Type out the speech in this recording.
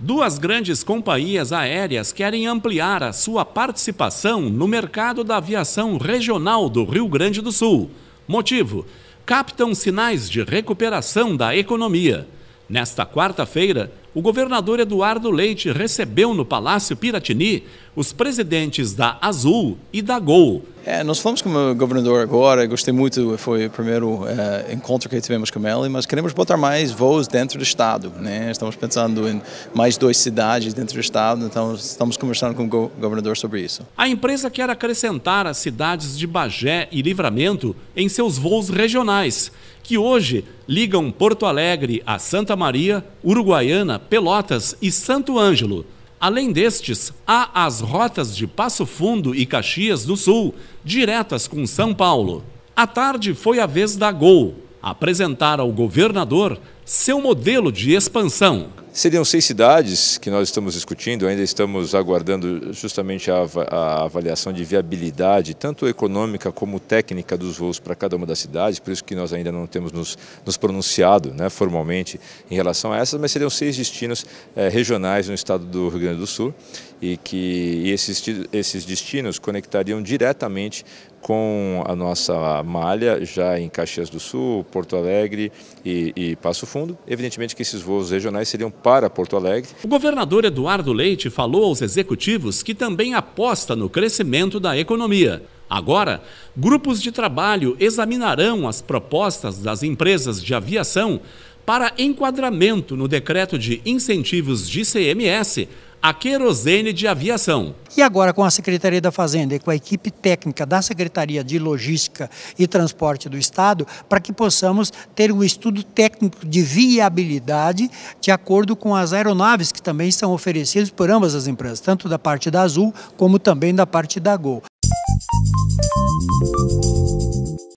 Duas grandes companhias aéreas querem ampliar a sua participação no mercado da aviação regional do Rio Grande do Sul. Motivo: captam sinais de recuperação da economia. Nesta quarta-feira, o governador Eduardo Leite recebeu no Palácio Piratini os presidentes da Azul e da Gol. É, nós falamos com o governador agora, gostei muito, foi o primeiro é, encontro que tivemos com ele, mas queremos botar mais voos dentro do estado, né? Estamos pensando em mais duas cidades dentro do estado, então estamos conversando com o governador sobre isso. A empresa quer acrescentar as cidades de Bagé e Livramento em seus voos regionais, que hoje ligam Porto Alegre a Santa Maria Uruguaiana, Pelotas e Santo Ângelo. Além destes, há as rotas de Passo Fundo e Caxias do Sul, diretas com São Paulo. A tarde foi a vez da Gol apresentar ao governador seu modelo de expansão. Seriam seis cidades que nós estamos discutindo, ainda estamos aguardando justamente a, avaliação de viabilidade, tanto econômica como técnica dos voos para cada uma das cidades, por isso que nós ainda não temos nos, nos pronunciado né, formalmente em relação a essas, mas seriam seis destinos eh, regionais no estado do Rio Grande do Sul e que esses, esses destinos conectariam diretamente com a nossa malha já em Caxias do Sul, Porto Alegre e, e Passo Fundo. Evidentemente que esses voos regionais seriam para Porto Alegre. O governador Eduardo Leite falou aos executivos que também aposta no crescimento da economia. Agora, grupos de trabalho examinarão as propostas das empresas de aviação para enquadramento no decreto de incentivos de CMS a querosene de aviação. E agora com a Secretaria da Fazenda e com a equipe técnica da Secretaria de Logística e Transporte do Estado, para que possamos ter um estudo técnico de viabilidade de acordo com as aeronaves que também são oferecidas por ambas as empresas, tanto da parte da Azul como também da parte da Gol.